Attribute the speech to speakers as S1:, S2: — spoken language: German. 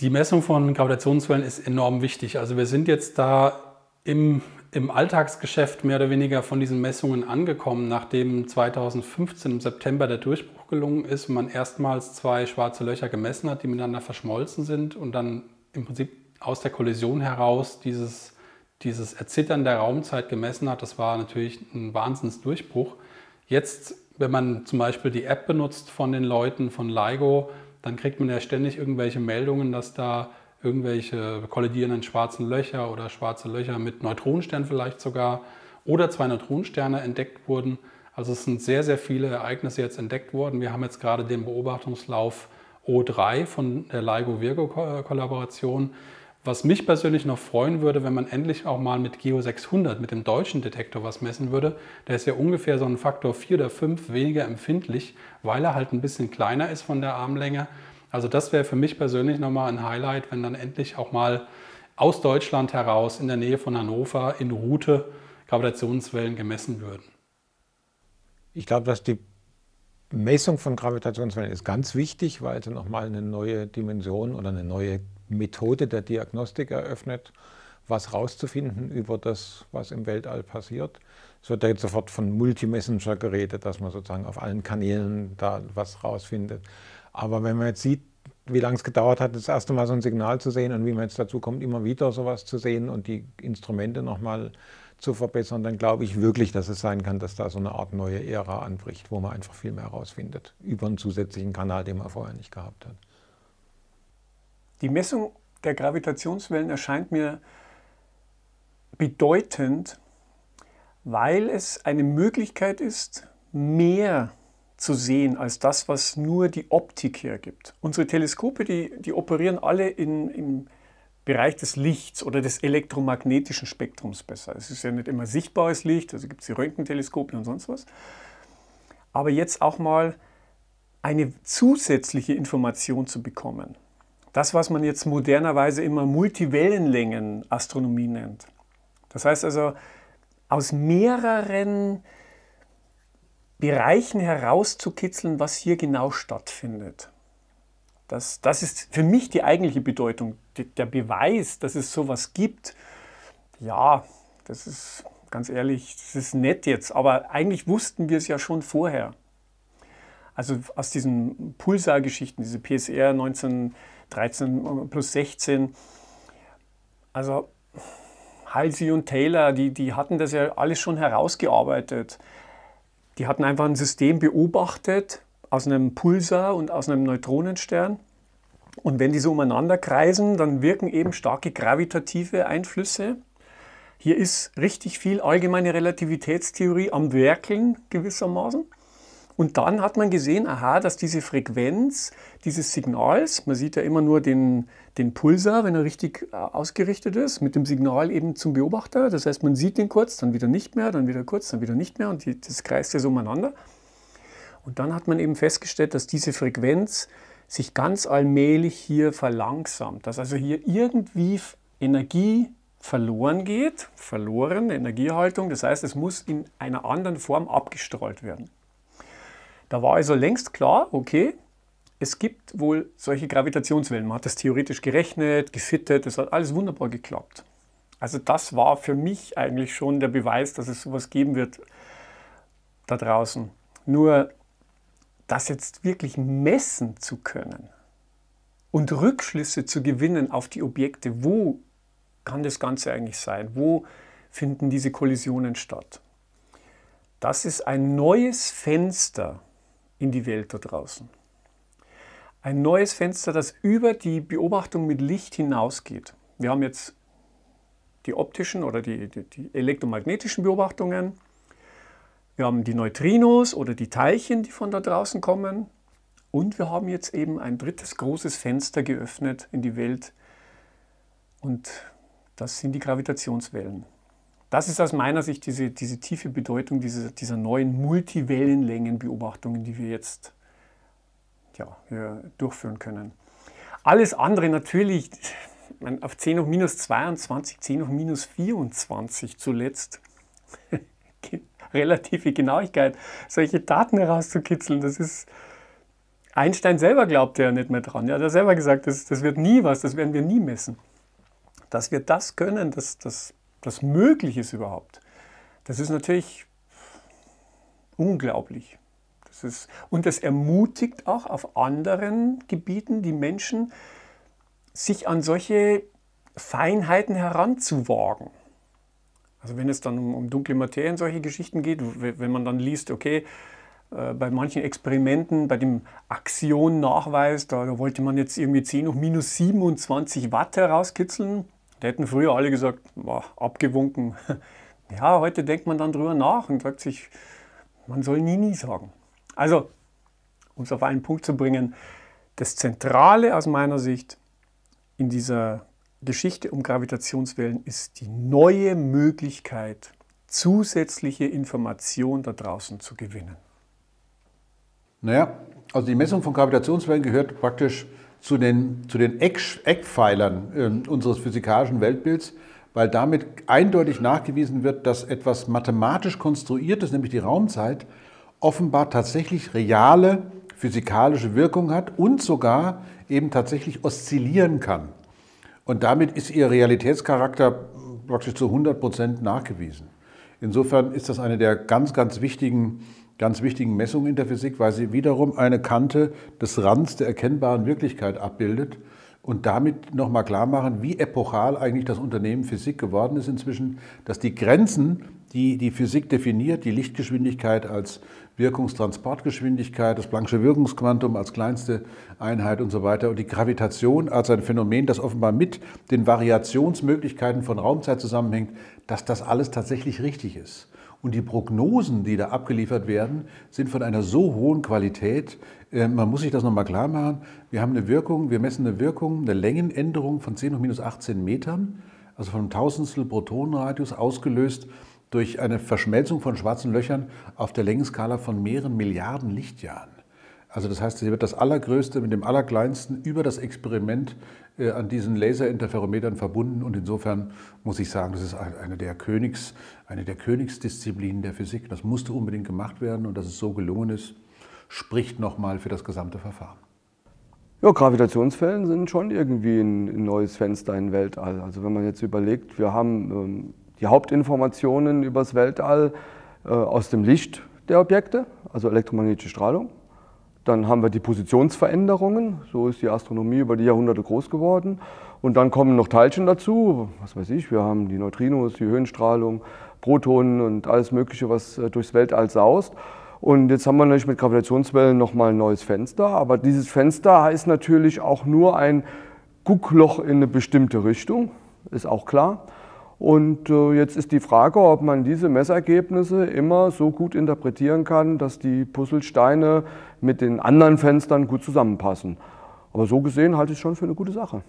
S1: Die Messung von Gravitationswellen ist enorm wichtig. Also wir sind jetzt da im, im Alltagsgeschäft mehr oder weniger von diesen Messungen angekommen, nachdem 2015 im September der Durchbruch gelungen ist und man erstmals zwei schwarze Löcher gemessen hat, die miteinander verschmolzen sind und dann im Prinzip aus der Kollision heraus dieses, dieses Erzittern der Raumzeit gemessen hat. Das war natürlich ein Wahnsinnsdurchbruch. Jetzt, wenn man zum Beispiel die App benutzt von den Leuten von LIGO, dann kriegt man ja ständig irgendwelche Meldungen, dass da irgendwelche kollidierenden schwarzen Löcher oder schwarze Löcher mit Neutronenstern vielleicht sogar oder zwei Neutronensterne entdeckt wurden. Also es sind sehr, sehr viele Ereignisse jetzt entdeckt worden. Wir haben jetzt gerade den Beobachtungslauf O3 von der LIGO-Virgo-Kollaboration. Was mich persönlich noch freuen würde, wenn man endlich auch mal mit Geo 600, mit dem deutschen Detektor, was messen würde. Der ist ja ungefähr so ein Faktor 4 oder 5 weniger empfindlich, weil er halt ein bisschen kleiner ist von der Armlänge. Also das wäre für mich persönlich nochmal ein Highlight, wenn dann endlich auch mal aus Deutschland heraus in der Nähe von Hannover in Route Gravitationswellen gemessen würden. Ich glaube, dass die
S2: Messung von Gravitationswellen ist ganz wichtig, weil sie nochmal eine neue Dimension oder eine neue Methode der Diagnostik eröffnet, was rauszufinden über das, was im Weltall passiert. Es wird ja jetzt sofort von Multimessenger geredet, dass man sozusagen auf allen Kanälen da was rausfindet. Aber wenn man jetzt sieht, wie lange es gedauert hat, das erste Mal so ein Signal zu sehen und wie man jetzt dazu kommt, immer wieder sowas zu sehen und die Instrumente nochmal zu verbessern, dann glaube ich wirklich, dass es sein kann, dass da so eine Art neue Ära anbricht, wo man einfach viel mehr herausfindet über einen zusätzlichen Kanal, den man vorher nicht gehabt hat. Die Messung der Gravitationswellen erscheint mir bedeutend, weil es eine Möglichkeit ist, mehr zu sehen als das, was nur die Optik hergibt. Unsere Teleskope, die, die operieren alle in, im Bereich des Lichts oder des elektromagnetischen Spektrums besser. Es ist ja nicht immer sichtbares Licht, also gibt es die Röntgenteleskope und sonst was. Aber jetzt auch mal eine zusätzliche Information zu bekommen das, was man jetzt modernerweise immer Multiwellenlängen-Astronomie nennt. Das heißt also, aus mehreren Bereichen herauszukitzeln, was hier genau stattfindet. Das, das ist für mich die eigentliche Bedeutung. Der Beweis, dass es sowas gibt, ja, das ist ganz ehrlich, das ist nett jetzt, aber eigentlich wussten wir es ja schon vorher. Also aus diesen Pulsar-Geschichten, diese PSR 19. 13 plus 16. Also Halsey und Taylor, die, die hatten das ja alles schon herausgearbeitet. Die hatten einfach ein System beobachtet aus einem Pulsar und aus einem Neutronenstern. Und wenn die so umeinander kreisen, dann wirken eben starke gravitative Einflüsse. Hier ist richtig viel allgemeine Relativitätstheorie am Werkeln gewissermaßen. Und dann hat man gesehen, aha, dass diese Frequenz dieses Signals, man sieht ja immer nur den, den Pulsar, wenn er richtig äh, ausgerichtet ist, mit dem Signal eben zum Beobachter. Das heißt, man sieht den kurz, dann wieder nicht mehr, dann wieder kurz, dann wieder nicht mehr und die, das kreist ja so umeinander. Und dann hat man eben festgestellt, dass diese Frequenz sich ganz allmählich hier verlangsamt, dass also hier irgendwie Energie verloren geht, verloren, Energiehaltung. Das heißt, es muss in einer anderen Form abgestrahlt werden. Da war also längst klar, okay, es gibt wohl solche Gravitationswellen. Man hat das theoretisch gerechnet, gefittet, es hat alles wunderbar geklappt. Also das war für mich eigentlich schon der Beweis, dass es sowas geben wird da draußen. Nur das jetzt wirklich messen zu können und Rückschlüsse zu gewinnen auf die Objekte, wo kann das Ganze eigentlich sein? Wo finden diese Kollisionen statt? Das ist ein neues Fenster in die Welt da draußen. Ein neues Fenster, das über die Beobachtung mit Licht hinausgeht. Wir haben jetzt die optischen oder die, die, die elektromagnetischen Beobachtungen. Wir haben die Neutrinos oder die Teilchen, die von da draußen kommen. Und wir haben jetzt eben ein drittes großes Fenster geöffnet in die Welt. Und das sind die Gravitationswellen. Das ist aus meiner Sicht diese, diese tiefe Bedeutung dieser, dieser neuen Multiwellenlängenbeobachtungen, die wir jetzt ja, wir durchführen können. Alles andere natürlich, auf 10 hoch minus 22, 10 hoch minus 24 zuletzt, relative Genauigkeit, solche Daten herauszukitzeln, das ist, Einstein selber glaubte ja nicht mehr dran. Er hat ja selber gesagt, das, das wird nie was, das werden wir nie messen. Dass wir das können, das, das das möglich ist überhaupt, das ist natürlich unglaublich. Das ist, und das ermutigt auch auf anderen Gebieten die Menschen, sich an solche Feinheiten heranzuwagen. Also wenn es dann um, um dunkle Materien, solche Geschichten geht, wenn man dann liest, okay, äh, bei manchen Experimenten, bei dem Axion-Nachweis, da, da, wollte man jetzt irgendwie 10 hoch minus 27 Watt herauskitzeln. Da hätten früher alle gesagt, boah, abgewunken. Ja, heute denkt man dann drüber nach und sagt sich, man soll nie, nie sagen. Also, um es auf einen Punkt zu bringen, das Zentrale aus meiner Sicht in dieser Geschichte um Gravitationswellen ist die neue Möglichkeit,
S3: zusätzliche Information da draußen zu gewinnen. Naja, also die Messung von Gravitationswellen gehört praktisch zu den, zu den Eck, Eckpfeilern äh, unseres physikalischen Weltbilds, weil damit eindeutig nachgewiesen wird, dass etwas mathematisch konstruiertes, nämlich die Raumzeit, offenbar tatsächlich reale physikalische Wirkung hat und sogar eben tatsächlich oszillieren kann. Und damit ist ihr Realitätscharakter praktisch zu 100 Prozent nachgewiesen. Insofern ist das eine der ganz, ganz wichtigen ganz wichtigen Messung in der Physik, weil sie wiederum eine Kante des Rands der erkennbaren Wirklichkeit abbildet und damit nochmal klar machen, wie epochal eigentlich das Unternehmen Physik geworden ist inzwischen, dass die Grenzen, die die Physik definiert, die Lichtgeschwindigkeit als Wirkungstransportgeschwindigkeit, das Planck'sche Wirkungsquantum als kleinste Einheit und so weiter und die Gravitation als ein Phänomen, das offenbar mit den Variationsmöglichkeiten von Raumzeit zusammenhängt, dass das alles tatsächlich richtig ist. Und die Prognosen, die da abgeliefert werden, sind von einer so hohen Qualität, ähm, man muss sich das nochmal klar machen, wir haben eine Wirkung, wir messen eine Wirkung, eine Längenänderung von 10 hoch minus 18 Metern, also von einem Tausendstel Protonenradius ausgelöst durch eine Verschmelzung von schwarzen Löchern auf der Längenskala von mehreren Milliarden Lichtjahren. Also das heißt, hier wird das Allergrößte mit dem Allerkleinsten über das Experiment äh, an diesen Laserinterferometern verbunden und insofern muss ich sagen, das ist eine der, Königs, eine der Königsdisziplinen der Physik. Das musste unbedingt gemacht werden und dass es so gelungen ist, spricht nochmal für das gesamte Verfahren.
S4: Ja, Gravitationsfällen sind schon irgendwie ein, neues Fenster in Weltall. Also wenn man jetzt überlegt, wir haben ähm, die Hauptinformationen über das Weltall äh, aus dem Licht der Objekte, also elektromagnetische Strahlung dann haben wir die Positionsveränderungen. So ist die Astronomie über die Jahrhunderte groß geworden. Und dann kommen noch Teilchen dazu. Was weiß ich, wir haben die Neutrinos, die Höhenstrahlung, Protonen und alles Mögliche, was äh, durchs Weltall saust. Und jetzt haben wir natürlich mit Gravitationswellen nochmal ein neues Fenster. Aber dieses Fenster heißt natürlich auch nur ein Guckloch in eine bestimmte Richtung, ist auch klar. Und äh, jetzt ist die Frage, ob man diese Messergebnisse immer so gut interpretieren kann, dass die Puzzlesteine mit den anderen Fenstern gut zusammenpassen. Aber so gesehen halte ich es schon für eine gute Sache.